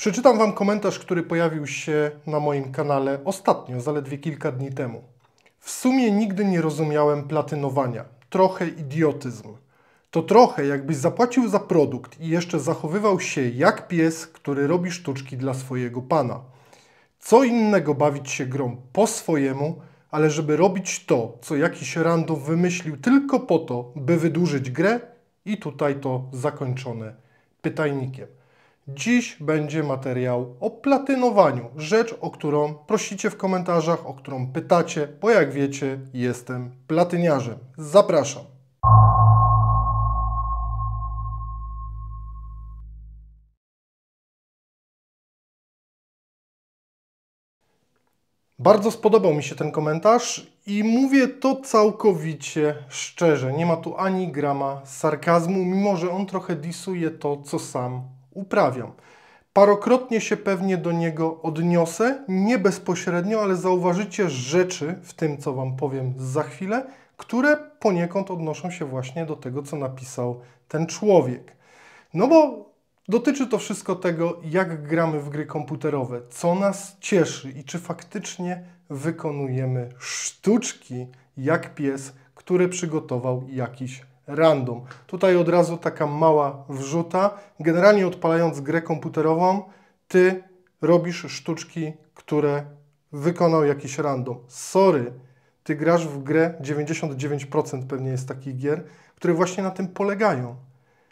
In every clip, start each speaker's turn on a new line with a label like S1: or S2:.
S1: Przeczytam Wam komentarz, który pojawił się na moim kanale ostatnio, zaledwie kilka dni temu. W sumie nigdy nie rozumiałem platynowania. Trochę idiotyzm. To trochę jakbyś zapłacił za produkt i jeszcze zachowywał się jak pies, który robi sztuczki dla swojego pana. Co innego bawić się grą po swojemu, ale żeby robić to, co jakiś random wymyślił tylko po to, by wydłużyć grę i tutaj to zakończone pytajnikiem. Dziś będzie materiał o platynowaniu, rzecz, o którą prosicie w komentarzach, o którą pytacie, bo jak wiecie, jestem platyniarzem. Zapraszam. Bardzo spodobał mi się ten komentarz i mówię to całkowicie szczerze. Nie ma tu ani grama sarkazmu, mimo że on trochę disuje to, co sam uprawiam. Parokrotnie się pewnie do niego odniosę, nie bezpośrednio, ale zauważycie rzeczy w tym, co Wam powiem za chwilę, które poniekąd odnoszą się właśnie do tego, co napisał ten człowiek. No bo dotyczy to wszystko tego, jak gramy w gry komputerowe, co nas cieszy i czy faktycznie wykonujemy sztuczki jak pies, który przygotował jakiś random. Tutaj od razu taka mała wrzuta. Generalnie odpalając grę komputerową, ty robisz sztuczki, które wykonał jakiś random. Sorry, ty grasz w grę, 99% pewnie jest takich gier, które właśnie na tym polegają.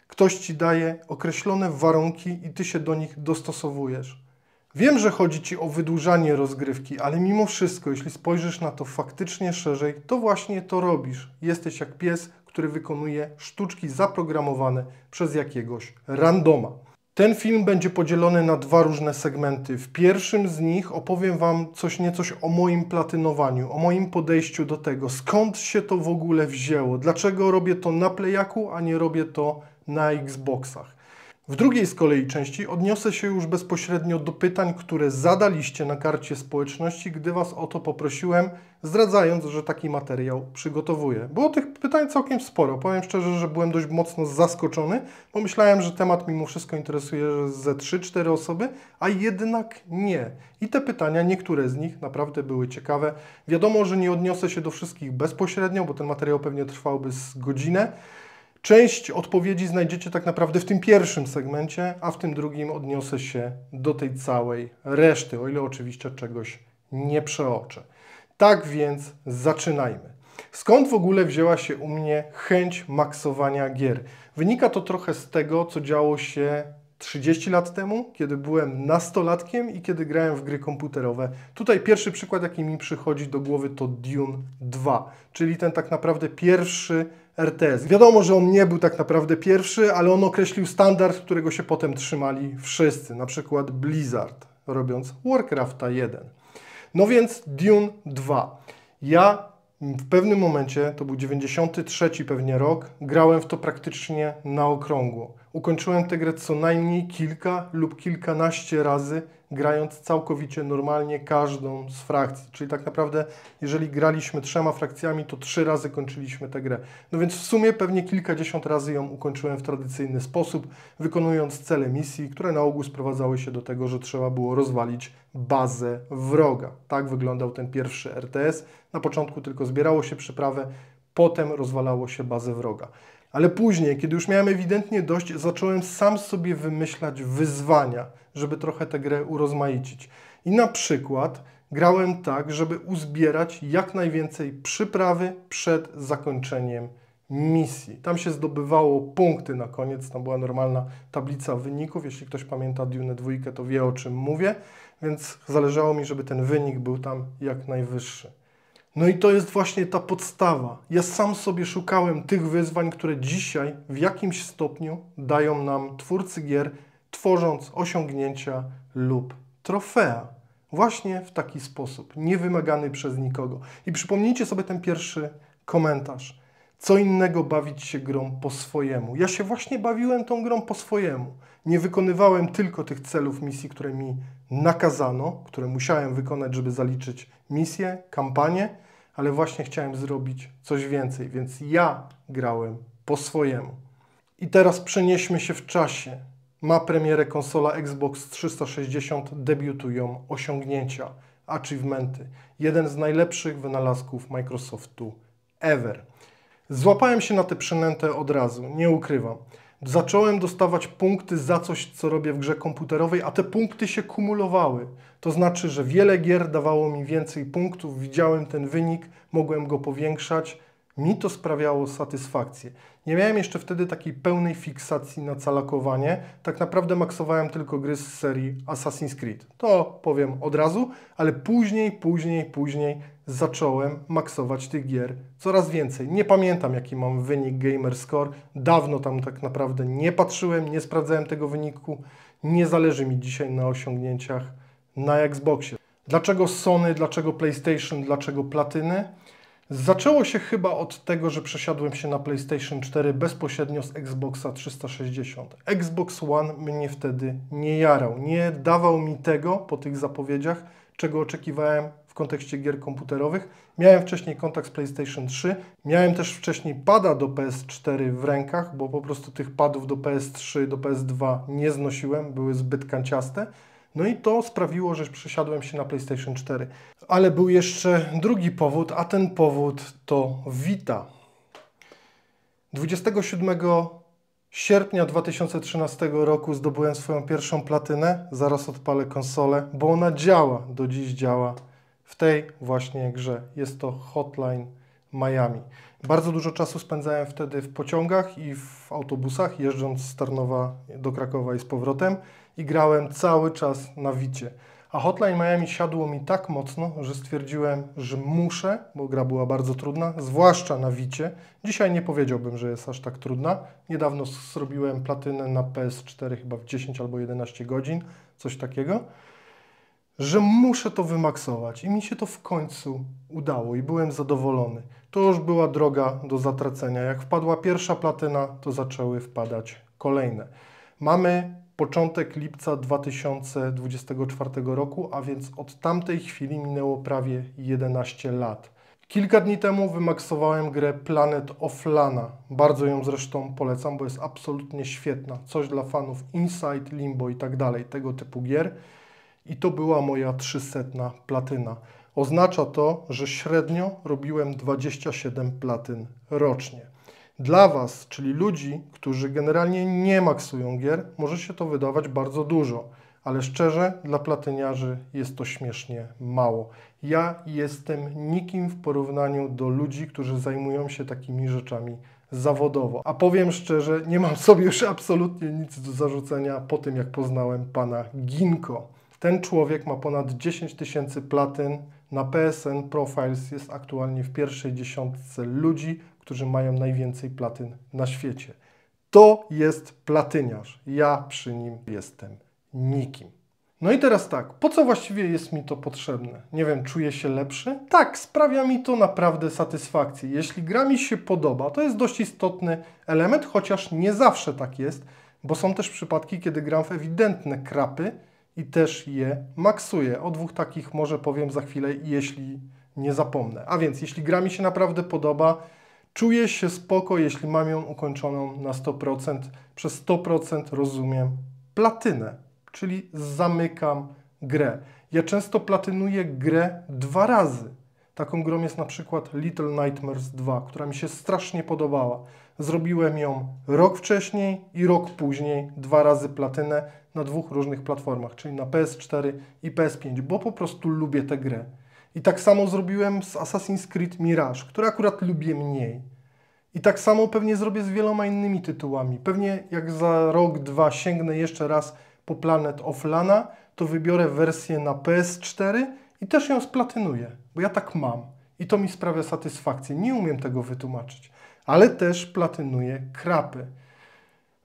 S1: Ktoś ci daje określone warunki i ty się do nich dostosowujesz. Wiem, że chodzi ci o wydłużanie rozgrywki, ale mimo wszystko, jeśli spojrzysz na to faktycznie szerzej, to właśnie to robisz. Jesteś jak pies, który wykonuje sztuczki zaprogramowane przez jakiegoś randoma. Ten film będzie podzielony na dwa różne segmenty. W pierwszym z nich opowiem Wam coś niecoś o moim platynowaniu, o moim podejściu do tego, skąd się to w ogóle wzięło, dlaczego robię to na Playaku, a nie robię to na Xboxach. W drugiej z kolei części odniosę się już bezpośrednio do pytań, które zadaliście na karcie społeczności, gdy Was o to poprosiłem, zdradzając, że taki materiał przygotowuję. Było tych pytań całkiem sporo. Powiem szczerze, że byłem dość mocno zaskoczony, bo myślałem, że temat mimo wszystko interesuje ze 3-4 osoby, a jednak nie. I te pytania, niektóre z nich naprawdę były ciekawe. Wiadomo, że nie odniosę się do wszystkich bezpośrednio, bo ten materiał pewnie trwałby z godzinę. Część odpowiedzi znajdziecie tak naprawdę w tym pierwszym segmencie, a w tym drugim odniosę się do tej całej reszty, o ile oczywiście czegoś nie przeoczę. Tak więc zaczynajmy. Skąd w ogóle wzięła się u mnie chęć maksowania gier? Wynika to trochę z tego, co działo się 30 lat temu, kiedy byłem nastolatkiem i kiedy grałem w gry komputerowe. Tutaj pierwszy przykład, jaki mi przychodzi do głowy, to Dune 2, czyli ten tak naprawdę pierwszy RTS. Wiadomo, że on nie był tak naprawdę pierwszy, ale on określił standard, którego się potem trzymali wszyscy, na przykład Blizzard, robiąc Warcrafta 1. No więc Dune 2. Ja w pewnym momencie, to był 93 pewnie rok, grałem w to praktycznie na okrągło. Ukończyłem tę grę co najmniej kilka lub kilkanaście razy, grając całkowicie normalnie każdą z frakcji. Czyli tak naprawdę, jeżeli graliśmy trzema frakcjami, to trzy razy kończyliśmy tę grę. No więc w sumie pewnie kilkadziesiąt razy ją ukończyłem w tradycyjny sposób, wykonując cele misji, które na ogół sprowadzały się do tego, że trzeba było rozwalić bazę wroga. Tak wyglądał ten pierwszy RTS. Na początku tylko zbierało się przyprawę, potem rozwalało się bazę wroga. Ale później, kiedy już miałem ewidentnie dość, zacząłem sam sobie wymyślać wyzwania, żeby trochę tę grę urozmaicić. I na przykład grałem tak, żeby uzbierać jak najwięcej przyprawy przed zakończeniem misji. Tam się zdobywało punkty na koniec, tam była normalna tablica wyników. Jeśli ktoś pamięta Dune 2, to wie o czym mówię, więc zależało mi, żeby ten wynik był tam jak najwyższy. No i to jest właśnie ta podstawa. Ja sam sobie szukałem tych wyzwań, które dzisiaj w jakimś stopniu dają nam twórcy gier, tworząc osiągnięcia lub trofea. Właśnie w taki sposób, niewymagany przez nikogo. I przypomnijcie sobie ten pierwszy komentarz. Co innego bawić się grą po swojemu. Ja się właśnie bawiłem tą grą po swojemu. Nie wykonywałem tylko tych celów misji, które mi nakazano, które musiałem wykonać, żeby zaliczyć misję, kampanię, ale właśnie chciałem zrobić coś więcej, więc ja grałem po swojemu. I teraz przenieśmy się w czasie. Ma premierę konsola Xbox 360, debiutują osiągnięcia, achievementy. Jeden z najlepszych wynalazków Microsoftu ever. Złapałem się na tę przynętę od razu, nie ukrywam zacząłem dostawać punkty za coś, co robię w grze komputerowej, a te punkty się kumulowały. To znaczy, że wiele gier dawało mi więcej punktów, widziałem ten wynik, mogłem go powiększać. Mi to sprawiało satysfakcję. Nie miałem jeszcze wtedy takiej pełnej fiksacji na calakowanie. Tak naprawdę maksowałem tylko gry z serii Assassin's Creed. To powiem od razu, ale później, później, później zacząłem maksować tych gier coraz więcej. Nie pamiętam jaki mam wynik Gamer Score, dawno tam tak naprawdę nie patrzyłem, nie sprawdzałem tego wyniku, nie zależy mi dzisiaj na osiągnięciach na Xboxie. Dlaczego Sony, dlaczego PlayStation, dlaczego Platyny? Zaczęło się chyba od tego, że przesiadłem się na PlayStation 4 bezpośrednio z Xboxa 360. Xbox One mnie wtedy nie jarał, nie dawał mi tego po tych zapowiedziach, czego oczekiwałem kontekście gier komputerowych. Miałem wcześniej kontakt z PlayStation 3, miałem też wcześniej pada do PS4 w rękach, bo po prostu tych padów do PS3, do PS2 nie znosiłem, były zbyt kanciaste. No i to sprawiło, że przesiadłem się na PlayStation 4. Ale był jeszcze drugi powód, a ten powód to Vita. 27 sierpnia 2013 roku zdobyłem swoją pierwszą platynę. Zaraz odpalę konsolę, bo ona działa, do dziś działa w tej właśnie grze. Jest to Hotline Miami. Bardzo dużo czasu spędzałem wtedy w pociągach i w autobusach, jeżdżąc z Tarnowa do Krakowa i z powrotem i grałem cały czas na wicie. A Hotline Miami siadło mi tak mocno, że stwierdziłem, że muszę, bo gra była bardzo trudna, zwłaszcza na Wicie. Dzisiaj nie powiedziałbym, że jest aż tak trudna. Niedawno zrobiłem platynę na PS4 chyba w 10 albo 11 godzin, coś takiego że muszę to wymaksować i mi się to w końcu udało i byłem zadowolony. To już była droga do zatracenia. Jak wpadła pierwsza platyna, to zaczęły wpadać kolejne. Mamy początek lipca 2024 roku, a więc od tamtej chwili minęło prawie 11 lat. Kilka dni temu wymaksowałem grę Planet of Lana. Bardzo ją zresztą polecam, bo jest absolutnie świetna. Coś dla fanów Inside, Limbo i tak dalej, tego typu gier. I to była moja 300 platyna. Oznacza to, że średnio robiłem 27 platyn rocznie. Dla Was, czyli ludzi, którzy generalnie nie maksują gier, może się to wydawać bardzo dużo, ale szczerze, dla platyniarzy jest to śmiesznie mało. Ja jestem nikim w porównaniu do ludzi, którzy zajmują się takimi rzeczami zawodowo. A powiem szczerze, nie mam sobie już absolutnie nic do zarzucenia po tym, jak poznałem pana Ginko. Ten człowiek ma ponad 10 tysięcy platyn. Na PSN Profiles jest aktualnie w pierwszej dziesiątce ludzi, którzy mają najwięcej platyn na świecie. To jest platyniarz. Ja przy nim jestem nikim. No i teraz tak, po co właściwie jest mi to potrzebne? Nie wiem, czuję się lepszy? Tak, sprawia mi to naprawdę satysfakcję. Jeśli gra mi się podoba, to jest dość istotny element, chociaż nie zawsze tak jest, bo są też przypadki, kiedy gram w ewidentne krapy, i też je maksuję. O dwóch takich może powiem za chwilę, jeśli nie zapomnę. A więc, jeśli gra mi się naprawdę podoba, czuję się spoko, jeśli mam ją ukończoną na 100%, przez 100% rozumiem platynę, czyli zamykam grę. Ja często platynuję grę dwa razy. Taką grą jest na przykład Little Nightmares 2, która mi się strasznie podobała. Zrobiłem ją rok wcześniej i rok później, dwa razy platynę na dwóch różnych platformach, czyli na PS4 i PS5, bo po prostu lubię tę grę. I tak samo zrobiłem z Assassin's Creed Mirage, który akurat lubię mniej. I tak samo pewnie zrobię z wieloma innymi tytułami. Pewnie jak za rok, dwa sięgnę jeszcze raz po Planet of Lana, to wybiorę wersję na PS4 i też ją splatynuję, bo ja tak mam. I to mi sprawia satysfakcję. Nie umiem tego wytłumaczyć ale też platynuję krapy.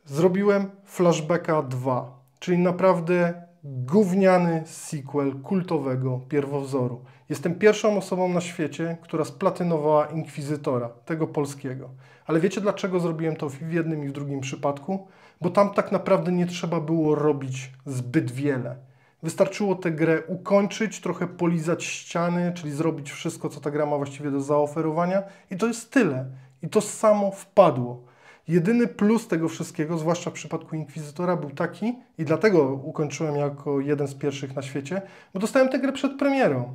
S1: Zrobiłem Flashbacka 2, czyli naprawdę gówniany sequel kultowego pierwowzoru. Jestem pierwszą osobą na świecie, która splatynowała Inkwizytora, tego polskiego. Ale wiecie dlaczego zrobiłem to w jednym i w drugim przypadku? Bo tam tak naprawdę nie trzeba było robić zbyt wiele. Wystarczyło tę grę ukończyć, trochę polizać ściany, czyli zrobić wszystko, co ta gra ma właściwie do zaoferowania i to jest tyle. I to samo wpadło. Jedyny plus tego wszystkiego, zwłaszcza w przypadku Inkwizytora, był taki, i dlatego ukończyłem jako jeden z pierwszych na świecie, bo dostałem tę grę przed premierą.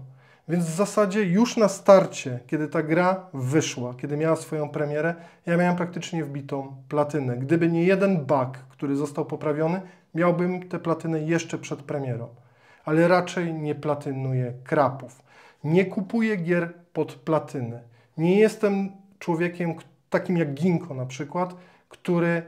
S1: Więc w zasadzie już na starcie, kiedy ta gra wyszła, kiedy miała swoją premierę, ja miałem praktycznie wbitą platynę. Gdyby nie jeden bug, który został poprawiony, miałbym tę platynę jeszcze przed premierą. Ale raczej nie platynuję krapów. Nie kupuję gier pod platyny. Nie jestem człowiekiem takim jak Ginko na przykład, który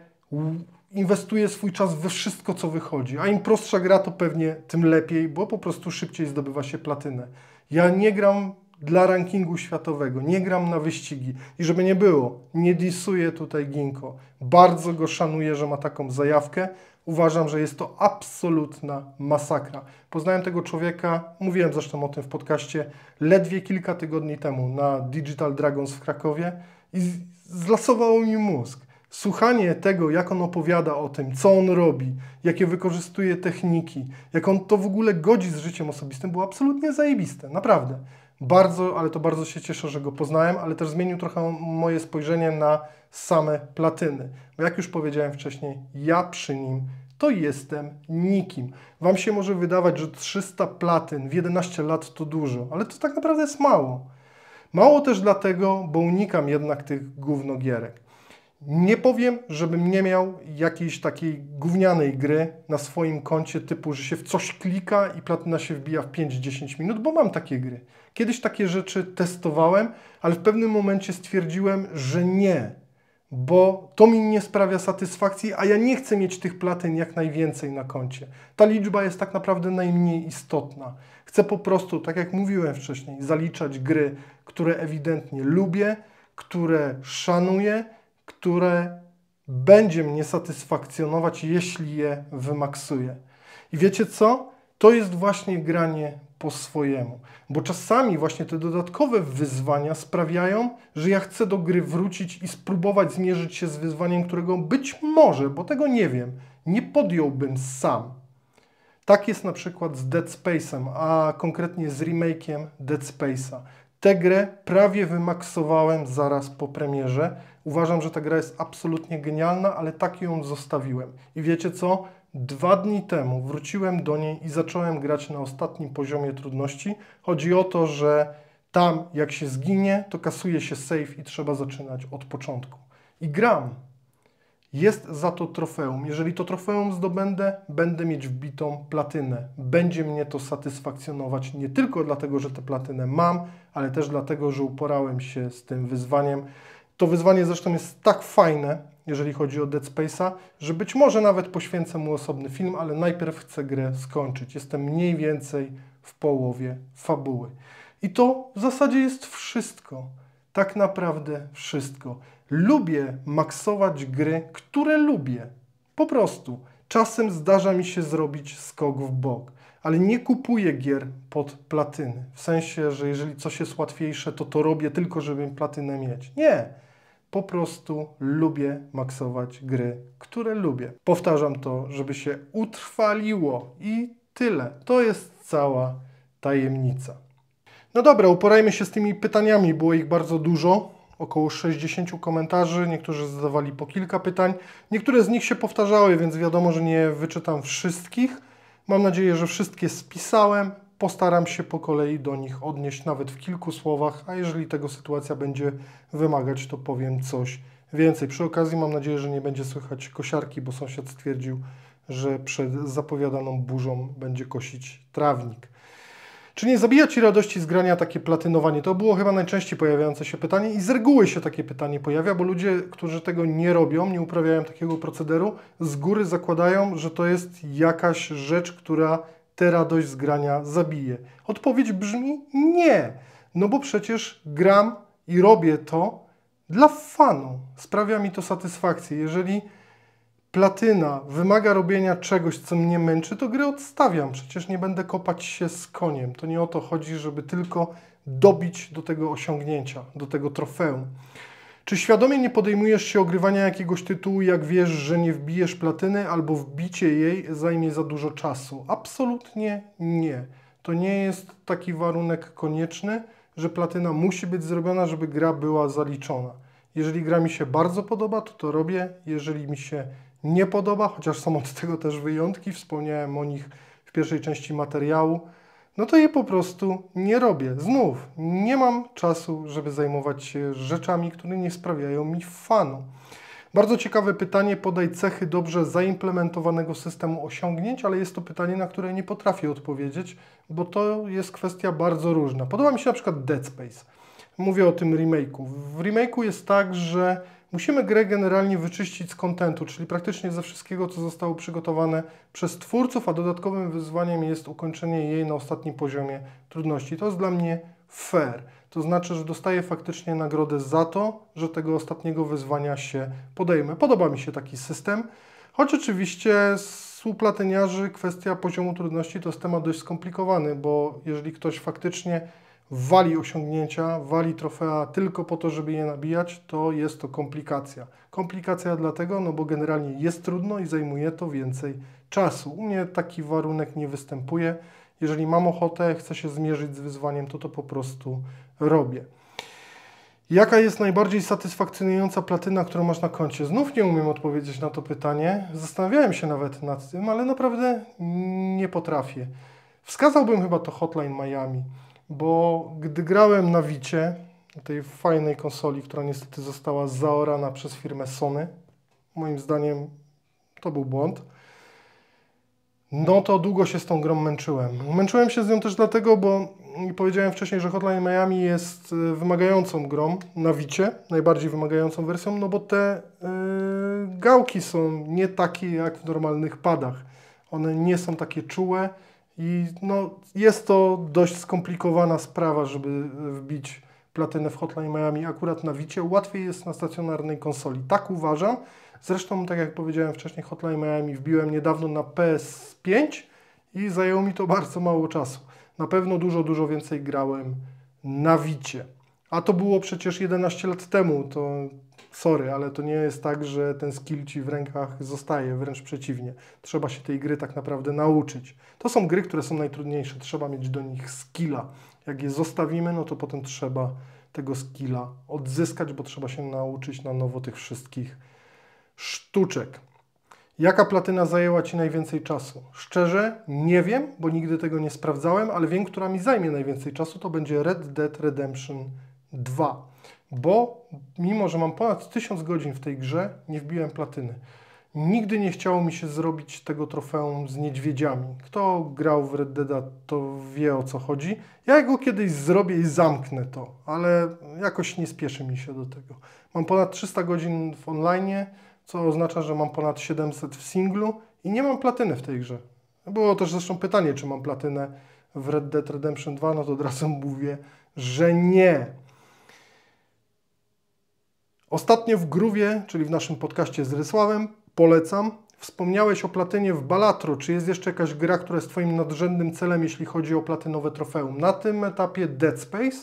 S1: inwestuje swój czas we wszystko, co wychodzi. A im prostsza gra, to pewnie tym lepiej, bo po prostu szybciej zdobywa się platynę. Ja nie gram dla rankingu światowego. Nie gram na wyścigi. I żeby nie było, nie disuję tutaj Ginko. Bardzo go szanuję, że ma taką zajawkę. Uważam, że jest to absolutna masakra. Poznałem tego człowieka, mówiłem zresztą o tym w podcaście, ledwie kilka tygodni temu na Digital Dragons w Krakowie i zlasowało mi mózg. Słuchanie tego, jak on opowiada o tym, co on robi, jakie wykorzystuje techniki, jak on to w ogóle godzi z życiem osobistym, było absolutnie zajebiste, naprawdę. Bardzo, ale to bardzo się cieszę, że go poznałem, ale też zmienił trochę moje spojrzenie na same platyny. Bo jak już powiedziałem wcześniej, ja przy nim to jestem nikim. Wam się może wydawać, że 300 platyn w 11 lat to dużo, ale to tak naprawdę jest mało. Mało też dlatego, bo unikam jednak tych gównogierek. Nie powiem, żebym nie miał jakiejś takiej gównianej gry na swoim koncie, typu, że się w coś klika i platyna się wbija w 5-10 minut, bo mam takie gry. Kiedyś takie rzeczy testowałem, ale w pewnym momencie stwierdziłem, że nie, bo to mi nie sprawia satysfakcji, a ja nie chcę mieć tych platyn jak najwięcej na koncie. Ta liczba jest tak naprawdę najmniej istotna. Chcę po prostu, tak jak mówiłem wcześniej, zaliczać gry, które ewidentnie lubię, które szanuję które będzie mnie satysfakcjonować, jeśli je wymaksuję. I wiecie co? To jest właśnie granie po swojemu. Bo czasami właśnie te dodatkowe wyzwania sprawiają, że ja chcę do gry wrócić i spróbować zmierzyć się z wyzwaniem, którego być może, bo tego nie wiem, nie podjąłbym sam. Tak jest na przykład z Dead Space'em, a konkretnie z remake'iem Dead Space'a. Tę grę prawie wymaksowałem zaraz po premierze, Uważam, że ta gra jest absolutnie genialna, ale tak ją zostawiłem. I wiecie co? Dwa dni temu wróciłem do niej i zacząłem grać na ostatnim poziomie trudności. Chodzi o to, że tam jak się zginie, to kasuje się save i trzeba zaczynać od początku. I gram. Jest za to trofeum. Jeżeli to trofeum zdobędę, będę mieć wbitą platynę. Będzie mnie to satysfakcjonować nie tylko dlatego, że tę platynę mam, ale też dlatego, że uporałem się z tym wyzwaniem to wyzwanie zresztą jest tak fajne, jeżeli chodzi o Dead Space'a, że być może nawet poświęcę mu osobny film, ale najpierw chcę grę skończyć. Jestem mniej więcej w połowie fabuły. I to w zasadzie jest wszystko. Tak naprawdę wszystko. Lubię maksować gry, które lubię. Po prostu. Czasem zdarza mi się zrobić skok w bok, ale nie kupuję gier pod platyny. W sensie, że jeżeli coś jest łatwiejsze, to to robię tylko, żeby platynę mieć. Nie po prostu lubię maksować gry, które lubię. Powtarzam to, żeby się utrwaliło i tyle. To jest cała tajemnica. No dobra, uporajmy się z tymi pytaniami. Było ich bardzo dużo, około 60 komentarzy. Niektórzy zadawali po kilka pytań. Niektóre z nich się powtarzały, więc wiadomo, że nie wyczytam wszystkich. Mam nadzieję, że wszystkie spisałem. Postaram się po kolei do nich odnieść nawet w kilku słowach, a jeżeli tego sytuacja będzie wymagać, to powiem coś więcej. Przy okazji mam nadzieję, że nie będzie słychać kosiarki, bo sąsiad stwierdził, że przed zapowiadaną burzą będzie kosić trawnik. Czy nie zabija Ci radości z grania takie platynowanie? To było chyba najczęściej pojawiające się pytanie i z reguły się takie pytanie pojawia, bo ludzie, którzy tego nie robią, nie uprawiają takiego procederu, z góry zakładają, że to jest jakaś rzecz, która tę radość z grania zabije? Odpowiedź brzmi nie, no bo przecież gram i robię to dla fanu. Sprawia mi to satysfakcję. Jeżeli platyna wymaga robienia czegoś, co mnie męczy, to grę odstawiam. Przecież nie będę kopać się z koniem. To nie o to chodzi, żeby tylko dobić do tego osiągnięcia, do tego trofeum. Czy świadomie nie podejmujesz się ogrywania jakiegoś tytułu, jak wiesz, że nie wbijesz platyny albo wbicie jej zajmie za dużo czasu? Absolutnie nie. To nie jest taki warunek konieczny, że platyna musi być zrobiona, żeby gra była zaliczona. Jeżeli gra mi się bardzo podoba, to to robię. Jeżeli mi się nie podoba, chociaż są od tego też wyjątki, wspomniałem o nich w pierwszej części materiału, no to je po prostu nie robię. Znów nie mam czasu, żeby zajmować się rzeczami, które nie sprawiają mi fanu. Bardzo ciekawe pytanie, podaj cechy dobrze zaimplementowanego systemu osiągnięć, ale jest to pytanie, na które nie potrafię odpowiedzieć, bo to jest kwestia bardzo różna. Podoba mi się na przykład Dead Space. Mówię o tym remake'u. W remake'u jest tak, że Musimy grę generalnie wyczyścić z kontentu, czyli praktycznie ze wszystkiego, co zostało przygotowane przez twórców, a dodatkowym wyzwaniem jest ukończenie jej na ostatnim poziomie trudności. To jest dla mnie fair. To znaczy, że dostaję faktycznie nagrodę za to, że tego ostatniego wyzwania się podejmę. Podoba mi się taki system, choć oczywiście z kwestia poziomu trudności to jest temat dość skomplikowany, bo jeżeli ktoś faktycznie wali osiągnięcia, wali trofea tylko po to, żeby je nabijać, to jest to komplikacja. Komplikacja dlatego, no bo generalnie jest trudno i zajmuje to więcej czasu. U mnie taki warunek nie występuje. Jeżeli mam ochotę, chcę się zmierzyć z wyzwaniem, to to po prostu robię. Jaka jest najbardziej satysfakcjonująca platyna, którą masz na koncie? Znów nie umiem odpowiedzieć na to pytanie. Zastanawiałem się nawet nad tym, ale naprawdę nie potrafię. Wskazałbym chyba to Hotline Miami bo gdy grałem na Wicie, tej fajnej konsoli, która niestety została zaorana przez firmę Sony, moim zdaniem to był błąd, no to długo się z tą grą męczyłem. Męczyłem się z nią też dlatego, bo powiedziałem wcześniej, że Hotline Miami jest e, wymagającą grą na Wicie, najbardziej wymagającą wersją, no bo te yy, gałki są nie takie jak w normalnych padach. One nie są takie czułe, i no, jest to dość skomplikowana sprawa, żeby wbić platynę w Hotline Miami akurat na Wicie. Łatwiej jest na stacjonarnej konsoli. Tak uważam. Zresztą, tak jak powiedziałem wcześniej, Hotline Miami wbiłem niedawno na PS5 i zajęło mi to bardzo mało czasu. Na pewno dużo, dużo więcej grałem na Wicie. A to było przecież 11 lat temu, to sorry, ale to nie jest tak, że ten skill Ci w rękach zostaje, wręcz przeciwnie. Trzeba się tej gry tak naprawdę nauczyć. To są gry, które są najtrudniejsze, trzeba mieć do nich skilla. Jak je zostawimy, no to potem trzeba tego skilla odzyskać, bo trzeba się nauczyć na nowo tych wszystkich sztuczek. Jaka platyna zajęła Ci najwięcej czasu? Szczerze, nie wiem, bo nigdy tego nie sprawdzałem, ale wiem, która mi zajmie najwięcej czasu, to będzie Red Dead Redemption 2 bo mimo, że mam ponad 1000 godzin w tej grze, nie wbiłem platyny. Nigdy nie chciało mi się zrobić tego trofeum z niedźwiedziami. Kto grał w Red Dead, to wie o co chodzi. Ja go kiedyś zrobię i zamknę to, ale jakoś nie spieszy mi się do tego. Mam ponad 300 godzin w online, co oznacza, że mam ponad 700 w singlu i nie mam platyny w tej grze. Było też zresztą pytanie, czy mam platynę w Red Dead Redemption 2, no to od razu mówię, że nie. Ostatnio w Gruwie, czyli w naszym podcaście z Rysławem, polecam, wspomniałeś o platynie w Balatro. Czy jest jeszcze jakaś gra, która jest Twoim nadrzędnym celem, jeśli chodzi o platynowe trofeum? Na tym etapie Dead Space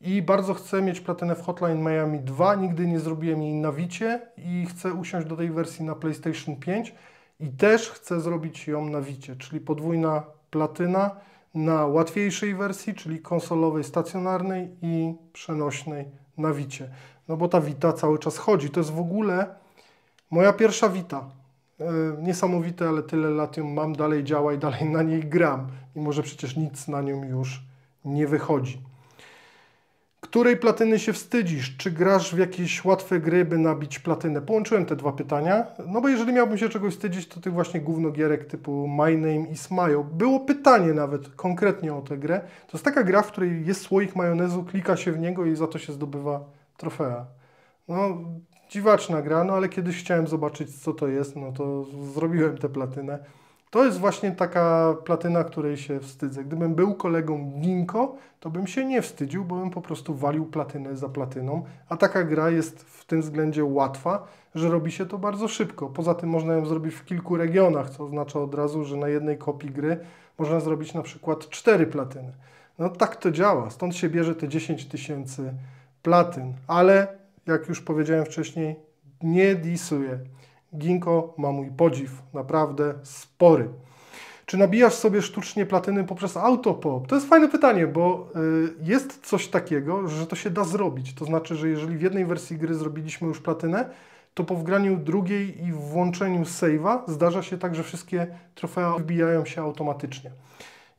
S1: i bardzo chcę mieć platynę w Hotline Miami 2. Nigdy nie zrobiłem jej na Wicie i chcę usiąść do tej wersji na PlayStation 5 i też chcę zrobić ją na Wicie, czyli podwójna platyna na łatwiejszej wersji, czyli konsolowej, stacjonarnej i przenośnej na Wicie no bo ta Wita cały czas chodzi. To jest w ogóle moja pierwsza Wita. E, niesamowite, ale tyle lat ją mam, dalej działa i dalej na niej gram. Mimo, że przecież nic na nią już nie wychodzi. Której platyny się wstydzisz? Czy grasz w jakieś łatwe gry, by nabić platynę? Połączyłem te dwa pytania. No bo jeżeli miałbym się czegoś wstydzić, to tych właśnie gównogierek typu My Name is Mayo. Było pytanie nawet konkretnie o tę grę. To jest taka gra, w której jest słoik majonezu, klika się w niego i za to się zdobywa trofea. No, dziwaczna gra, no ale kiedyś chciałem zobaczyć, co to jest, no to zrobiłem tę platynę. To jest właśnie taka platyna, której się wstydzę. Gdybym był kolegą Ginko, to bym się nie wstydził, bo bym po prostu walił platynę za platyną. A taka gra jest w tym względzie łatwa, że robi się to bardzo szybko. Poza tym można ją zrobić w kilku regionach, co oznacza od razu, że na jednej kopii gry można zrobić na przykład cztery platyny. No tak to działa, stąd się bierze te 10 tysięcy platyn, ale jak już powiedziałem wcześniej, nie disuję. Ginko ma mój podziw, naprawdę spory. Czy nabijasz sobie sztucznie platyny poprzez autopop? To jest fajne pytanie, bo y, jest coś takiego, że to się da zrobić. To znaczy, że jeżeli w jednej wersji gry zrobiliśmy już platynę, to po wgraniu drugiej i włączeniu save'a zdarza się tak, że wszystkie trofea wbijają się automatycznie.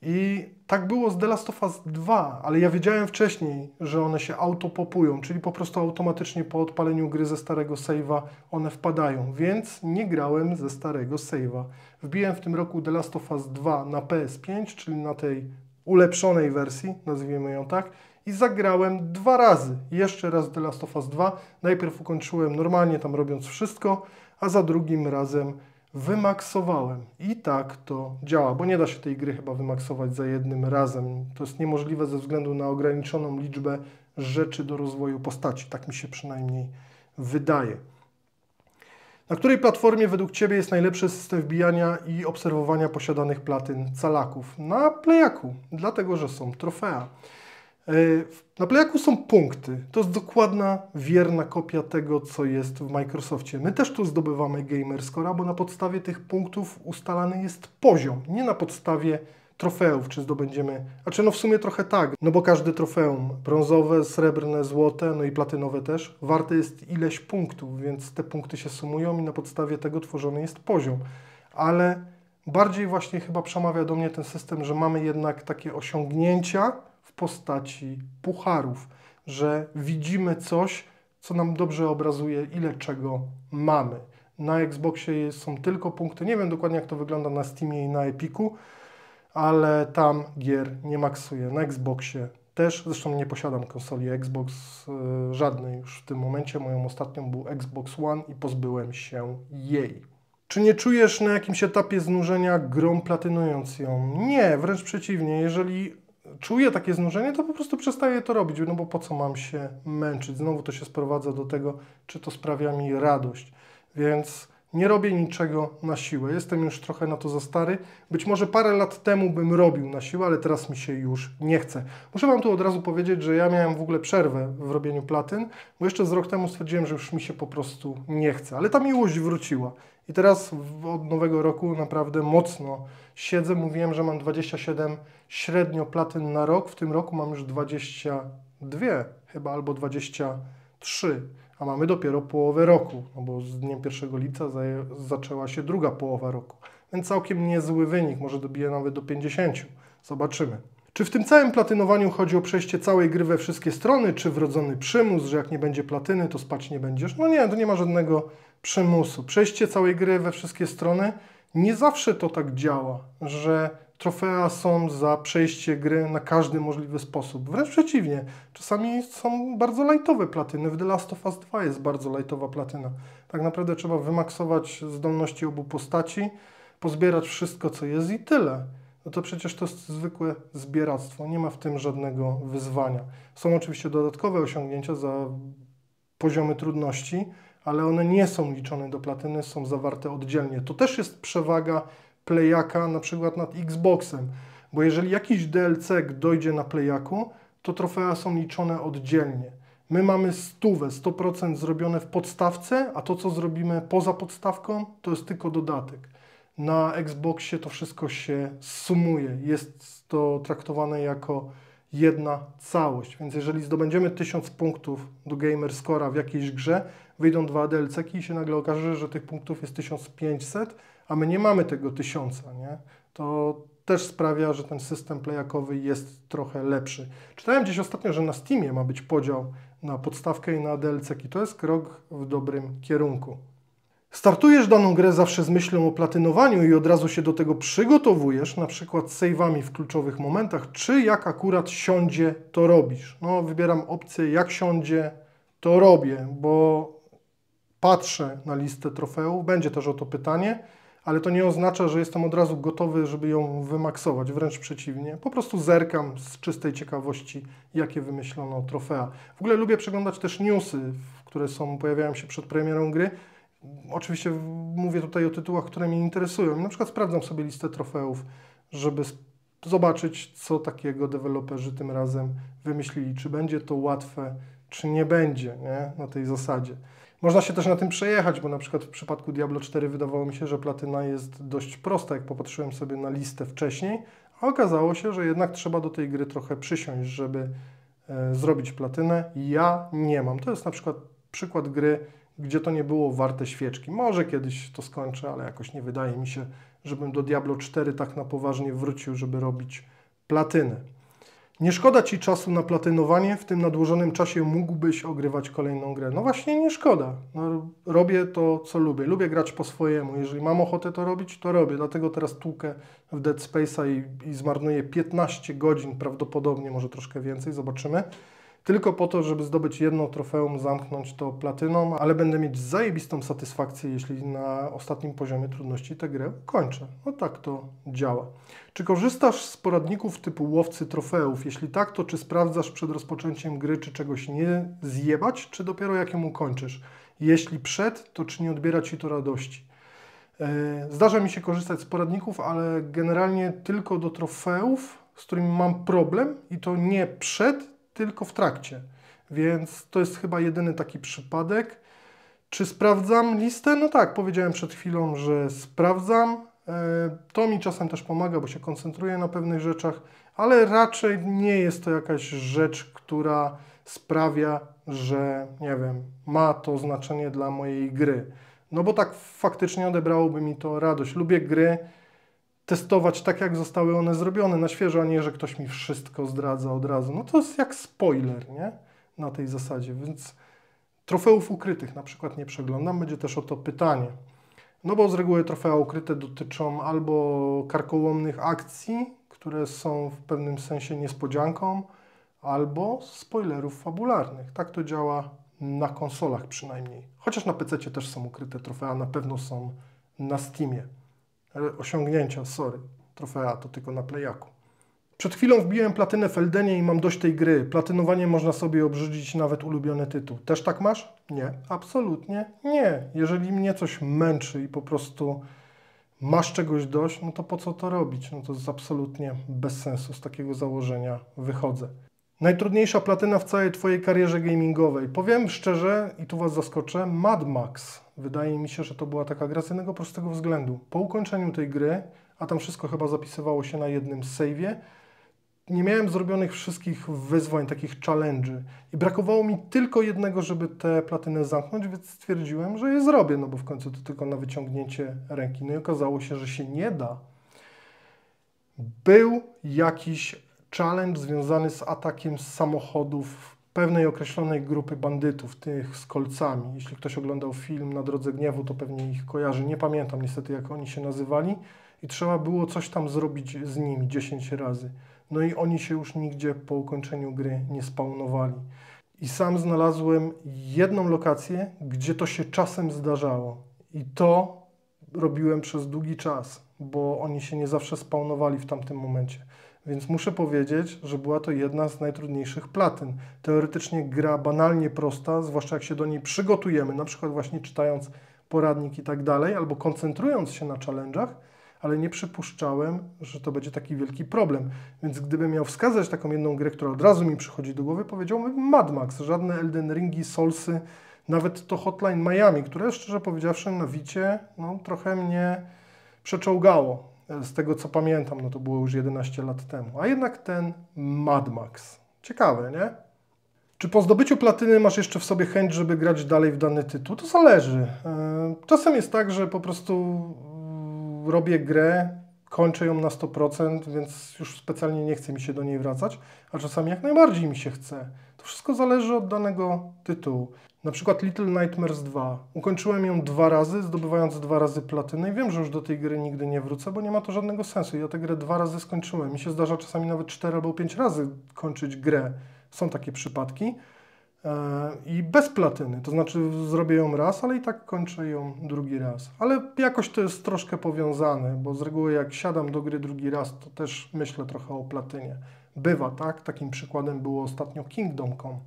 S1: I tak było z The Last of Us 2, ale ja wiedziałem wcześniej, że one się autopopują, czyli po prostu automatycznie po odpaleniu gry ze starego save'a one wpadają, więc nie grałem ze starego save'a. Wbiłem w tym roku The Last of Us 2 na PS5, czyli na tej ulepszonej wersji, nazwijmy ją tak, i zagrałem dwa razy. Jeszcze raz The Last of Us 2. Najpierw ukończyłem normalnie, tam robiąc wszystko, a za drugim razem wymaksowałem. I tak to działa, bo nie da się tej gry chyba wymaksować za jednym razem. To jest niemożliwe ze względu na ograniczoną liczbę rzeczy do rozwoju postaci. Tak mi się przynajmniej wydaje. Na której platformie według Ciebie jest najlepszy system wbijania i obserwowania posiadanych platyn calaków? Na Playaku, dlatego że są trofea. E, na plejaku są punkty. To jest dokładna, wierna kopia tego, co jest w Microsoftie. My też tu zdobywamy gamerscore, bo na podstawie tych punktów ustalany jest poziom, nie na podstawie trofeów, czy zdobędziemy... A czy no w sumie trochę tak, no bo każdy trofeum, brązowe, srebrne, złote, no i platynowe też, warte jest ileś punktów, więc te punkty się sumują i na podstawie tego tworzony jest poziom. Ale bardziej właśnie chyba przemawia do mnie ten system, że mamy jednak takie osiągnięcia, postaci pucharów, że widzimy coś, co nam dobrze obrazuje, ile czego mamy. Na Xboxie są tylko punkty, nie wiem dokładnie jak to wygląda na Steamie i na Epiku, ale tam gier nie maksuje. Na Xboxie też, zresztą nie posiadam konsoli Xbox e, żadnej już w tym momencie. Moją ostatnią był Xbox One i pozbyłem się jej. Czy nie czujesz na jakimś etapie znużenia grą platynując ją? Nie, wręcz przeciwnie. Jeżeli czuję takie znużenie, to po prostu przestaję to robić, no bo po co mam się męczyć? Znowu to się sprowadza do tego, czy to sprawia mi radość. Więc nie robię niczego na siłę. Jestem już trochę na to za stary. Być może parę lat temu bym robił na siłę, ale teraz mi się już nie chce. Muszę Wam tu od razu powiedzieć, że ja miałem w ogóle przerwę w robieniu platyn, bo jeszcze z rok temu stwierdziłem, że już mi się po prostu nie chce. Ale ta miłość wróciła. I teraz od nowego roku naprawdę mocno siedzę, mówiłem, że mam 27 średnio platyn na rok, w tym roku mam już 22 chyba albo 23, a mamy dopiero połowę roku, no bo z dniem 1 lipca zaczęła się druga połowa roku. Więc całkiem niezły wynik, może dobiję nawet do 50, zobaczymy. Czy w tym całym platynowaniu chodzi o przejście całej gry we wszystkie strony, czy wrodzony przymus, że jak nie będzie platyny, to spać nie będziesz? No nie, to nie ma żadnego przymusu. Przejście całej gry we wszystkie strony nie zawsze to tak działa, że trofea są za przejście gry na każdy możliwy sposób. Wręcz przeciwnie, czasami są bardzo lajtowe platyny. W The Last of Us 2 jest bardzo lajtowa platyna. Tak naprawdę trzeba wymaksować zdolności obu postaci, pozbierać wszystko, co jest i tyle. No to przecież to jest zwykłe zbieractwo, nie ma w tym żadnego wyzwania. Są oczywiście dodatkowe osiągnięcia za poziomy trudności, ale one nie są liczone do platyny, są zawarte oddzielnie. To też jest przewaga playaka na przykład nad Xboxem, bo jeżeli jakiś DLC dojdzie na playaku, to trofea są liczone oddzielnie. My mamy stówę, 100% zrobione w podstawce, a to co zrobimy poza podstawką, to jest tylko dodatek. Na Xboxie to wszystko się sumuje, jest to traktowane jako jedna całość. Więc jeżeli zdobędziemy 1000 punktów do Gamer w jakiejś grze, wyjdą dwa dlc i się nagle okaże, że tych punktów jest 1500, a my nie mamy tego 1000, nie? To też sprawia, że ten system playakowy jest trochę lepszy. Czytałem gdzieś ostatnio, że na Steamie ma być podział na podstawkę i na dlc i to jest krok w dobrym kierunku. Startujesz daną grę zawsze z myślą o platynowaniu i od razu się do tego przygotowujesz, na przykład save'ami w kluczowych momentach, czy jak akurat siądzie, to robisz. No, wybieram opcję jak siądzie, to robię, bo patrzę na listę trofeów, będzie też o to pytanie, ale to nie oznacza, że jestem od razu gotowy, żeby ją wymaksować, wręcz przeciwnie. Po prostu zerkam z czystej ciekawości, jakie wymyślono trofea. W ogóle lubię przeglądać też newsy, które są, pojawiają się przed premierą gry. Oczywiście mówię tutaj o tytułach, które mnie interesują. Na przykład sprawdzam sobie listę trofeów, żeby zobaczyć, co takiego deweloperzy tym razem wymyślili. Czy będzie to łatwe, czy nie będzie, nie? na tej zasadzie. Można się też na tym przejechać, bo na przykład w przypadku Diablo 4 wydawało mi się, że platyna jest dość prosta, jak popatrzyłem sobie na listę wcześniej, a okazało się, że jednak trzeba do tej gry trochę przysiąść, żeby e, zrobić platynę. Ja nie mam. To jest na przykład przykład gry, gdzie to nie było warte świeczki. Może kiedyś to skończę, ale jakoś nie wydaje mi się, żebym do Diablo 4 tak na poważnie wrócił, żeby robić platynę. Nie szkoda Ci czasu na platynowanie, w tym nadłożonym czasie mógłbyś ogrywać kolejną grę. No właśnie nie szkoda. No, robię to, co lubię. Lubię grać po swojemu. Jeżeli mam ochotę to robić, to robię. Dlatego teraz tłukę w Dead Space'a i, i zmarnuję 15 godzin prawdopodobnie, może troszkę więcej, zobaczymy tylko po to, żeby zdobyć jedno trofeum, zamknąć to platyną, ale będę mieć zajebistą satysfakcję, jeśli na ostatnim poziomie trudności tę grę kończę. No tak to działa. Czy korzystasz z poradników typu łowcy trofeów? Jeśli tak, to czy sprawdzasz przed rozpoczęciem gry, czy czegoś nie zjebać, czy dopiero jak ją ukończysz? Jeśli przed, to czy nie odbiera Ci to radości? E, zdarza mi się korzystać z poradników, ale generalnie tylko do trofeów, z którymi mam problem i to nie przed, tylko w trakcie. Więc to jest chyba jedyny taki przypadek. Czy sprawdzam listę? No tak, powiedziałem przed chwilą, że sprawdzam. E, to mi czasem też pomaga, bo się koncentruję na pewnych rzeczach, ale raczej nie jest to jakaś rzecz, która sprawia, że nie wiem, ma to znaczenie dla mojej gry. No bo tak faktycznie odebrałoby mi to radość. Lubię gry, testować tak, jak zostały one zrobione na świeżo, a nie, że ktoś mi wszystko zdradza od razu. No to jest jak spoiler, nie? Na tej zasadzie, więc trofeów ukrytych na przykład nie przeglądam, będzie też o to pytanie. No bo z reguły trofea ukryte dotyczą albo karkołomnych akcji, które są w pewnym sensie niespodzianką, albo spoilerów fabularnych. Tak to działa na konsolach przynajmniej. Chociaż na PC też są ukryte trofea, na pewno są na Steamie osiągnięcia, sorry, trofea to tylko na playaku. Przed chwilą wbiłem platynę w Eldenie i mam dość tej gry. Platynowanie można sobie obrzydzić nawet ulubiony tytuł. Też tak masz? Nie, absolutnie nie. Jeżeli mnie coś męczy i po prostu masz czegoś dość, no to po co to robić? No to jest absolutnie bez sensu. Z takiego założenia wychodzę. Najtrudniejsza platyna w całej Twojej karierze gamingowej. Powiem szczerze, i tu Was zaskoczę, Mad Max. Wydaje mi się, że to była taka gra z jednego prostego względu. Po ukończeniu tej gry, a tam wszystko chyba zapisywało się na jednym save'ie, nie miałem zrobionych wszystkich wyzwań, takich challenge'y i brakowało mi tylko jednego, żeby tę platynę zamknąć, więc stwierdziłem, że je zrobię, no bo w końcu to tylko na wyciągnięcie ręki. No i okazało się, że się nie da. Był jakiś challenge związany z atakiem samochodów pewnej określonej grupy bandytów, tych z kolcami. Jeśli ktoś oglądał film Na Drodze Gniewu, to pewnie ich kojarzy. Nie pamiętam niestety, jak oni się nazywali. I trzeba było coś tam zrobić z nimi 10 razy. No i oni się już nigdzie po ukończeniu gry nie spawnowali. I sam znalazłem jedną lokację, gdzie to się czasem zdarzało. I to robiłem przez długi czas, bo oni się nie zawsze spawnowali w tamtym momencie. Więc muszę powiedzieć, że była to jedna z najtrudniejszych platyn. Teoretycznie gra banalnie prosta, zwłaszcza jak się do niej przygotujemy, na przykład właśnie czytając poradnik i tak dalej, albo koncentrując się na challenge'ach, ale nie przypuszczałem, że to będzie taki wielki problem. Więc gdybym miał wskazać taką jedną grę, która od razu mi przychodzi do głowy, powiedziałbym Mad Max, żadne Elden Ringi, Solsy, nawet to Hotline Miami, które szczerze powiedziawszy na wicie no, trochę mnie przeczołgało z tego co pamiętam, no to było już 11 lat temu. A jednak ten Mad Max. Ciekawe, nie? Czy po zdobyciu platyny masz jeszcze w sobie chęć, żeby grać dalej w dany tytuł? To zależy. E, czasem jest tak, że po prostu robię grę, kończę ją na 100%, więc już specjalnie nie chce mi się do niej wracać, a czasami jak najbardziej mi się chce. To wszystko zależy od danego tytułu. Na przykład Little Nightmares 2. Ukończyłem ją dwa razy, zdobywając dwa razy platynę i wiem, że już do tej gry nigdy nie wrócę, bo nie ma to żadnego sensu. Ja tę grę dwa razy skończyłem. Mi się zdarza czasami nawet cztery albo pięć razy kończyć grę. Są takie przypadki. E, I bez platyny, to znaczy zrobię ją raz, ale i tak kończę ją drugi raz. Ale jakoś to jest troszkę powiązane, bo z reguły jak siadam do gry drugi raz, to też myślę trochę o platynie. Bywa, tak? Takim przykładem było ostatnio Kingdom Come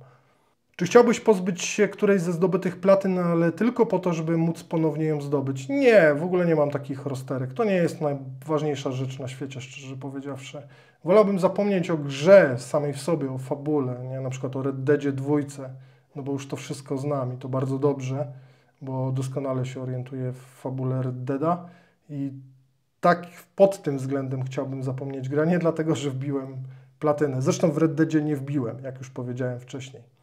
S1: czy chciałbyś pozbyć się którejś ze zdobytych platyn, ale tylko po to, żeby móc ponownie ją zdobyć? Nie, w ogóle nie mam takich rozterek. To nie jest najważniejsza rzecz na świecie, szczerze powiedziawszy. Wolałbym zapomnieć o grze samej w sobie, o fabule, nie? na przykład o Red Deadzie dwójce, no bo już to wszystko znam i to bardzo dobrze, bo doskonale się orientuję w fabule Red Deada i tak pod tym względem chciałbym zapomnieć grę, nie dlatego, że wbiłem platynę. Zresztą w Red Deadzie nie wbiłem, jak już powiedziałem wcześniej.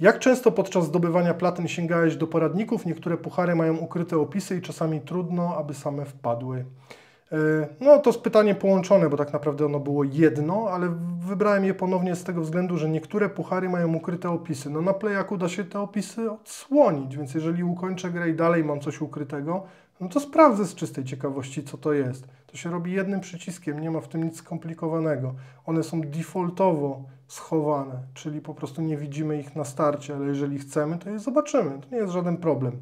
S1: Jak często podczas zdobywania platyn sięgałeś do poradników? Niektóre puchary mają ukryte opisy i czasami trudno, aby same wpadły. E, no to jest pytanie połączone, bo tak naprawdę ono było jedno, ale wybrałem je ponownie z tego względu, że niektóre puchary mają ukryte opisy. No na playaku da się te opisy odsłonić, więc jeżeli ukończę grę i dalej mam coś ukrytego, no to sprawdzę z czystej ciekawości, co to jest. To się robi jednym przyciskiem, nie ma w tym nic skomplikowanego. One są defaultowo schowane, czyli po prostu nie widzimy ich na starcie, ale jeżeli chcemy, to je zobaczymy. To nie jest żaden problem.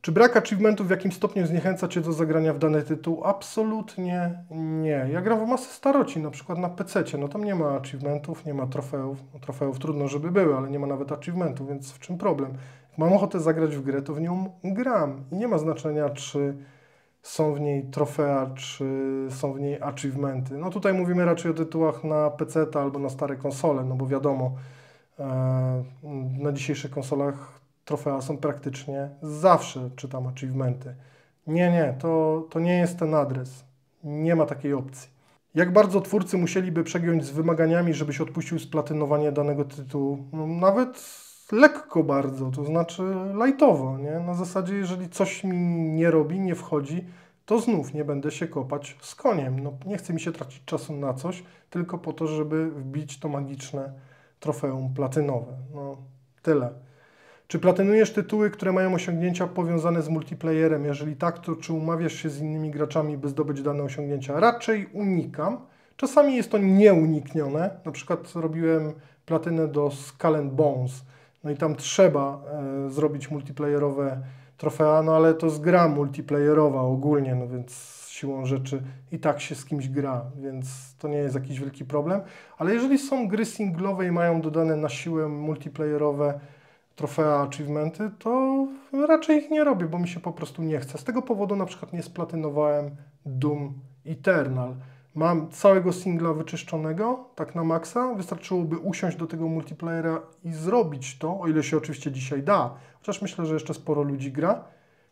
S1: Czy brak achievementów w jakim stopniu zniechęca Cię do zagrania w dany tytuł? Absolutnie nie. Ja gram w masę staroci, na przykład na pc No tam nie ma achievementów, nie ma trofeów. No, trofeów trudno, żeby były, ale nie ma nawet achievementów, więc w czym problem? Jak mam ochotę zagrać w grę, to w nią gram. I nie ma znaczenia, czy są w niej trofea, czy są w niej achievementy. No tutaj mówimy raczej o tytułach na PC albo na stare konsole, no bo wiadomo, e, na dzisiejszych konsolach trofea są praktycznie zawsze, czy tam achievementy. Nie, nie, to, to nie jest ten adres. Nie ma takiej opcji. Jak bardzo twórcy musieliby przegiąć z wymaganiami, żebyś odpuścił splatynowanie danego tytułu? No, nawet lekko bardzo, to znaczy lajtowo, nie? Na zasadzie, jeżeli coś mi nie robi, nie wchodzi, to znów nie będę się kopać z koniem. No, nie chce mi się tracić czasu na coś, tylko po to, żeby wbić to magiczne trofeum platynowe. No, tyle. Czy platynujesz tytuły, które mają osiągnięcia powiązane z multiplayerem? Jeżeli tak, to czy umawiasz się z innymi graczami, by zdobyć dane osiągnięcia? Raczej unikam. Czasami jest to nieuniknione. Na przykład robiłem platynę do Skull Bones, no i tam trzeba e, zrobić multiplayerowe trofea, no ale to jest gra multiplayerowa ogólnie, no więc siłą rzeczy i tak się z kimś gra, więc to nie jest jakiś wielki problem. Ale jeżeli są gry singlowe i mają dodane na siłę multiplayerowe trofea, achievementy, to raczej ich nie robię, bo mi się po prostu nie chce. Z tego powodu na przykład nie splatynowałem Doom Eternal. Mam całego singla wyczyszczonego, tak na maksa. Wystarczyłoby usiąść do tego multiplayera i zrobić to, o ile się oczywiście dzisiaj da. Chociaż myślę, że jeszcze sporo ludzi gra,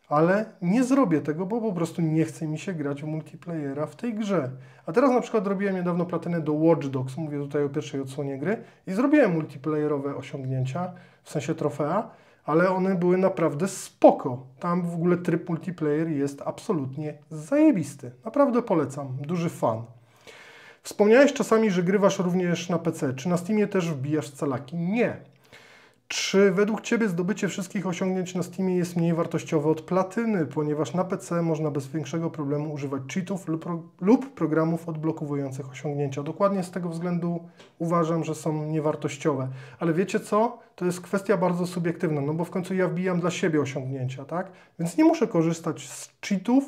S1: ale nie zrobię tego, bo po prostu nie chce mi się grać w multiplayera w tej grze. A teraz na przykład robiłem niedawno platynę do Watch Dogs, mówię tutaj o pierwszej odsłonie gry, i zrobiłem multiplayerowe osiągnięcia, w sensie trofea, ale one były naprawdę spoko. Tam w ogóle tryb multiplayer jest absolutnie zajebisty. Naprawdę polecam, duży fan. Wspomniałeś czasami, że grywasz również na PC. Czy na Steamie też wbijasz celaki? Nie. Czy według Ciebie zdobycie wszystkich osiągnięć na Steamie jest mniej wartościowe od platyny, ponieważ na PC można bez większego problemu używać cheatów lub, pro, lub programów odblokowujących osiągnięcia? Dokładnie z tego względu uważam, że są niewartościowe. Ale wiecie co? To jest kwestia bardzo subiektywna, no bo w końcu ja wbijam dla siebie osiągnięcia, tak? Więc nie muszę korzystać z cheatów,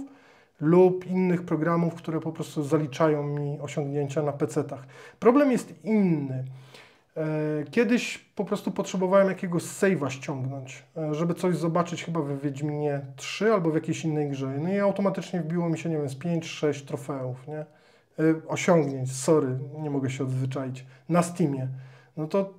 S1: lub innych programów, które po prostu zaliczają mi osiągnięcia na PC-tach. Problem jest inny. E, kiedyś po prostu potrzebowałem jakiegoś save'a ściągnąć, e, żeby coś zobaczyć chyba w Wiedźminie 3 albo w jakiejś innej grze. No i automatycznie wbiło mi się, nie wiem, z 5-6 trofeów, nie? E, osiągnięć, sorry, nie mogę się odzwyczaić, na Steamie. No to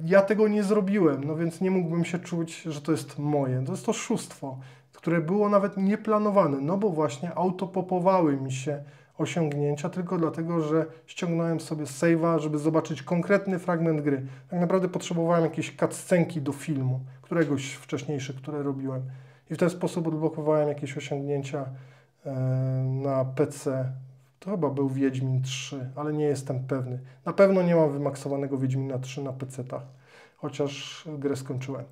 S1: ja tego nie zrobiłem, no więc nie mógłbym się czuć, że to jest moje. To jest to szóstwo, które było nawet nieplanowane, no bo właśnie autopopowały mi się osiągnięcia tylko dlatego, że ściągnąłem sobie save'a, żeby zobaczyć konkretny fragment gry. Tak naprawdę potrzebowałem jakieś cutscenki do filmu, któregoś wcześniejszych, które robiłem. I w ten sposób odblokowałem jakieś osiągnięcia e, na PC. To chyba był Wiedźmin 3, ale nie jestem pewny. Na pewno nie mam wymaksowanego Wiedźmina 3 na PC-tach, chociaż grę skończyłem.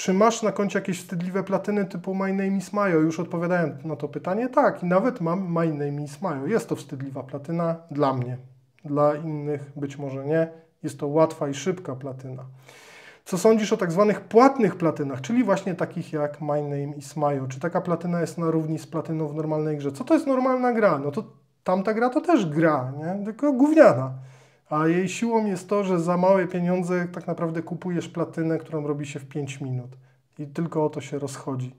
S1: Czy masz na koncie jakieś wstydliwe platyny typu My Name is Mayo? Już odpowiadałem na to pytanie. Tak, i nawet mam My Name is Mayo. Jest to wstydliwa platyna dla mnie. Dla innych być może nie. Jest to łatwa i szybka platyna. Co sądzisz o tak zwanych płatnych platynach, czyli właśnie takich jak My Name is Mayo? Czy taka platyna jest na równi z platyną w normalnej grze? Co to jest normalna gra? No to tamta gra to też gra, nie? tylko gówniana a jej siłą jest to, że za małe pieniądze tak naprawdę kupujesz platynę, którą robi się w 5 minut i tylko o to się rozchodzi.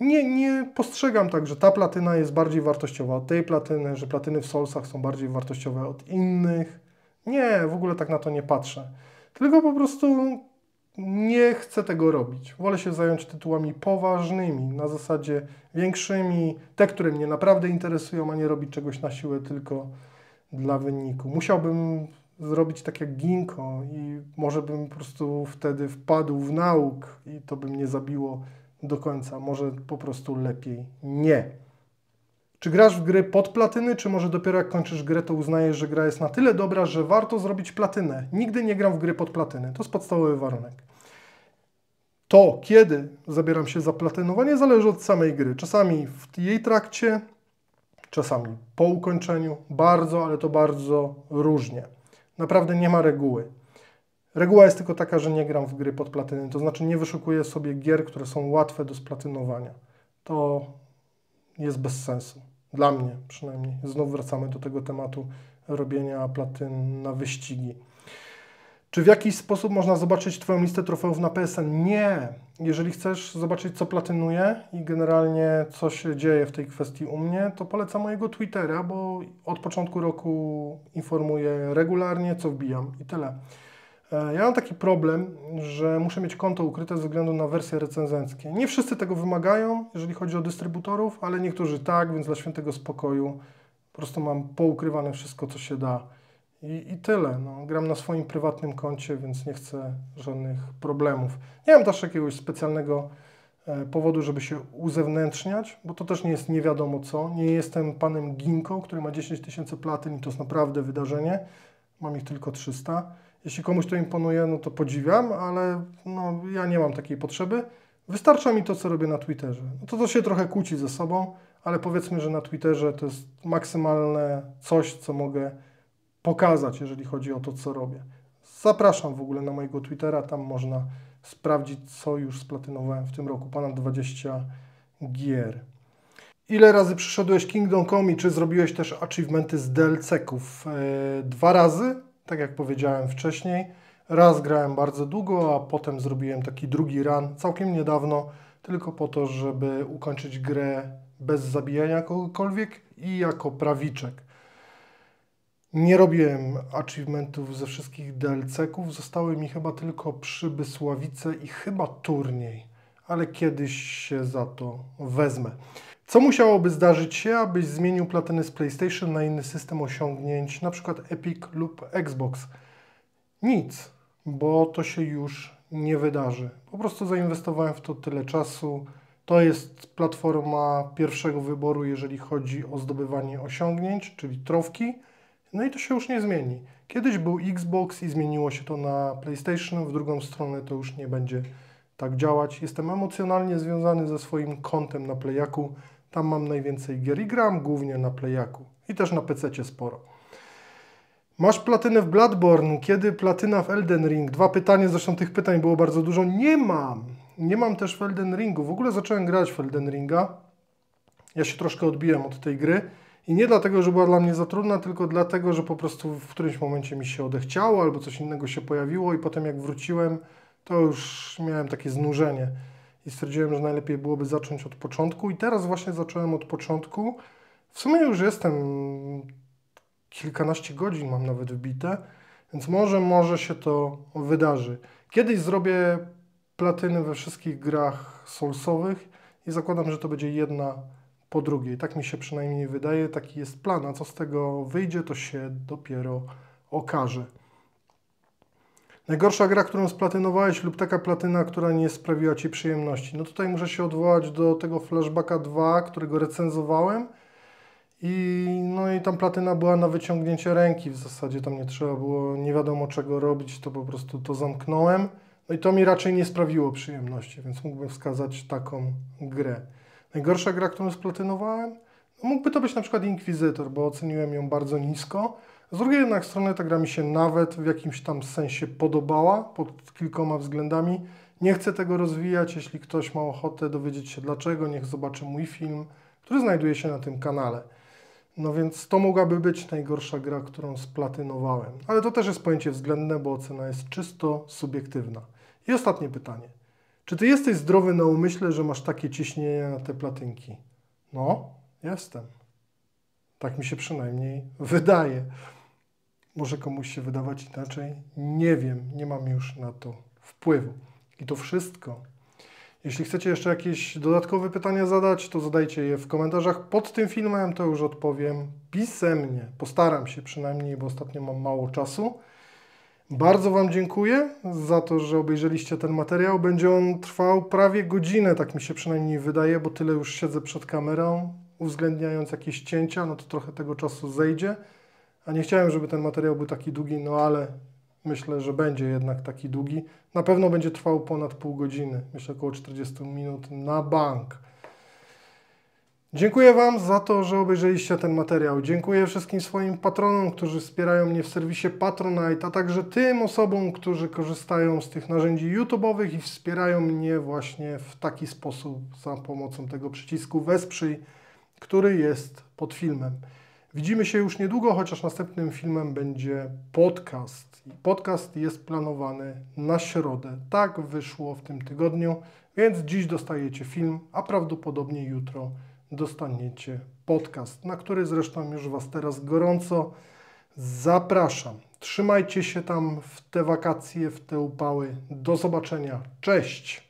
S1: Nie, nie postrzegam tak, że ta platyna jest bardziej wartościowa od tej platyny, że platyny w solsach są bardziej wartościowe od innych. Nie, w ogóle tak na to nie patrzę. Tylko po prostu nie chcę tego robić. Wolę się zająć tytułami poważnymi, na zasadzie większymi, te, które mnie naprawdę interesują, a nie robić czegoś na siłę tylko dla wyniku. Musiałbym zrobić tak jak Ginko i może bym po prostu wtedy wpadł w nauk i to by mnie zabiło do końca. Może po prostu lepiej nie. Czy grasz w gry pod platyny, czy może dopiero jak kończysz grę, to uznajesz, że gra jest na tyle dobra, że warto zrobić platynę? Nigdy nie gram w gry pod platyny. To jest podstawowy warunek. To, kiedy zabieram się za platynowanie, zależy od samej gry. Czasami w jej trakcie, czasami po ukończeniu, bardzo, ale to bardzo różnie. Naprawdę nie ma reguły. Reguła jest tylko taka, że nie gram w gry pod platyny, to znaczy nie wyszukuję sobie gier, które są łatwe do splatynowania. To jest bez sensu. Dla mnie przynajmniej. Znów wracamy do tego tematu robienia platyn na wyścigi. Czy w jakiś sposób można zobaczyć Twoją listę trofeów na PSN? Nie. Jeżeli chcesz zobaczyć, co platynuje i generalnie co się dzieje w tej kwestii u mnie, to polecam mojego Twittera, bo od początku roku informuję regularnie, co wbijam i tyle. E, ja mam taki problem, że muszę mieć konto ukryte ze względu na wersje recenzenckie. Nie wszyscy tego wymagają, jeżeli chodzi o dystrybutorów, ale niektórzy tak, więc dla świętego spokoju po prostu mam poukrywane wszystko, co się da i, I, tyle. No, gram na swoim prywatnym koncie, więc nie chcę żadnych problemów. Nie mam też jakiegoś specjalnego e, powodu, żeby się uzewnętrzniać, bo to też nie jest nie wiadomo co. Nie jestem panem Ginką, który ma 10 tysięcy platyn i to jest naprawdę wydarzenie. Mam ich tylko 300. Jeśli komuś to imponuje, no to podziwiam, ale no, ja nie mam takiej potrzeby. Wystarcza mi to, co robię na Twitterze. No to to się trochę kłóci ze sobą, ale powiedzmy, że na Twitterze to jest maksymalne coś, co mogę pokazać, jeżeli chodzi o to, co robię. Zapraszam w ogóle na mojego Twittera, tam można sprawdzić, co już splatynowałem w tym roku. Ponad 20 gier. Ile razy przyszedłeś Kingdom Come i czy zrobiłeś też achievementy z DLC-ków? E, dwa razy, tak jak powiedziałem wcześniej. Raz grałem bardzo długo, a potem zrobiłem taki drugi run całkiem niedawno, tylko po to, żeby ukończyć grę bez zabijania kogokolwiek i jako prawiczek. Nie robiłem achievementów ze wszystkich DLC-ków. Zostały mi chyba tylko Przybysławice i chyba turniej, ale kiedyś się za to wezmę. Co musiałoby zdarzyć się, abyś zmienił platynę z PlayStation na inny system osiągnięć, na przykład Epic lub Xbox? Nic, bo to się już nie wydarzy. Po prostu zainwestowałem w to tyle czasu. To jest platforma pierwszego wyboru, jeżeli chodzi o zdobywanie osiągnięć, czyli trofki. No i to się już nie zmieni. Kiedyś był Xbox i zmieniło się to na PlayStation, w drugą stronę to już nie będzie tak działać. Jestem emocjonalnie związany ze swoim kontem na Playaku. Tam mam najwięcej gier i gram głównie na Playaku. I też na PC sporo. Masz platynę w Bloodborne, kiedy platyna w Elden Ring? Dwa pytania, zresztą tych pytań było bardzo dużo. Nie mam! Nie mam też w Elden Ringu. W ogóle zacząłem grać w Elden Ringa. Ja się troszkę odbiłem od tej gry. I nie dlatego, że była dla mnie za trudna, tylko dlatego, że po prostu w którymś momencie mi się odechciało albo coś innego się pojawiło i potem jak wróciłem, to już miałem takie znużenie. I stwierdziłem, że najlepiej byłoby zacząć od początku i teraz właśnie zacząłem od początku. W sumie już jestem kilkanaście godzin mam nawet wbite, więc może, może się to wydarzy. Kiedyś zrobię platyny we wszystkich grach soulsowych i zakładam, że to będzie jedna po drugiej. Tak mi się przynajmniej wydaje, taki jest plan, a co z tego wyjdzie, to się dopiero okaże. Najgorsza gra, którą splatynowałeś lub taka platyna, która nie sprawiła Ci przyjemności. No tutaj muszę się odwołać do tego Flashbacka 2, którego recenzowałem i no i tam platyna była na wyciągnięcie ręki w zasadzie, tam nie trzeba było nie wiadomo czego robić, to po prostu to zamknąłem. No i to mi raczej nie sprawiło przyjemności, więc mógłbym wskazać taką grę. Najgorsza gra, którą splatynowałem? No, mógłby to być na przykład Inkwizytor, bo oceniłem ją bardzo nisko. Z drugiej jednak strony ta gra mi się nawet w jakimś tam sensie podobała pod kilkoma względami. Nie chcę tego rozwijać, jeśli ktoś ma ochotę dowiedzieć się dlaczego, niech zobaczy mój film, który znajduje się na tym kanale. No więc to mogłaby być najgorsza gra, którą splatynowałem. Ale to też jest pojęcie względne, bo ocena jest czysto subiektywna. I ostatnie pytanie. Czy ty jesteś zdrowy na umyśle, że masz takie ciśnienie na te platynki? No, jestem. Tak mi się przynajmniej wydaje. Może komuś się wydawać inaczej? Nie wiem, nie mam już na to wpływu. I to wszystko. Jeśli chcecie jeszcze jakieś dodatkowe pytania zadać, to zadajcie je w komentarzach pod tym filmem, to już odpowiem pisemnie. Postaram się przynajmniej, bo ostatnio mam mało czasu. Bardzo Wam dziękuję za to, że obejrzeliście ten materiał. Będzie on trwał prawie godzinę, tak mi się przynajmniej wydaje, bo tyle już siedzę przed kamerą. Uwzględniając jakieś cięcia, no to trochę tego czasu zejdzie. A nie chciałem, żeby ten materiał był taki długi, no ale myślę, że będzie jednak taki długi. Na pewno będzie trwał ponad pół godziny, myślę około 40 minut na bank. Dziękuję Wam za to, że obejrzeliście ten materiał. Dziękuję wszystkim swoim patronom, którzy wspierają mnie w serwisie Patronite, a także tym osobom, którzy korzystają z tych narzędzi YouTube'owych i wspierają mnie właśnie w taki sposób za pomocą tego przycisku Wesprzyj, który jest pod filmem. Widzimy się już niedługo, chociaż następnym filmem będzie podcast. Podcast jest planowany na środę. Tak wyszło w tym tygodniu, więc dziś dostajecie film, a prawdopodobnie jutro dostaniecie podcast, na który zresztą już Was teraz gorąco zapraszam. Trzymajcie się tam w te wakacje, w te upały. Do zobaczenia. Cześć!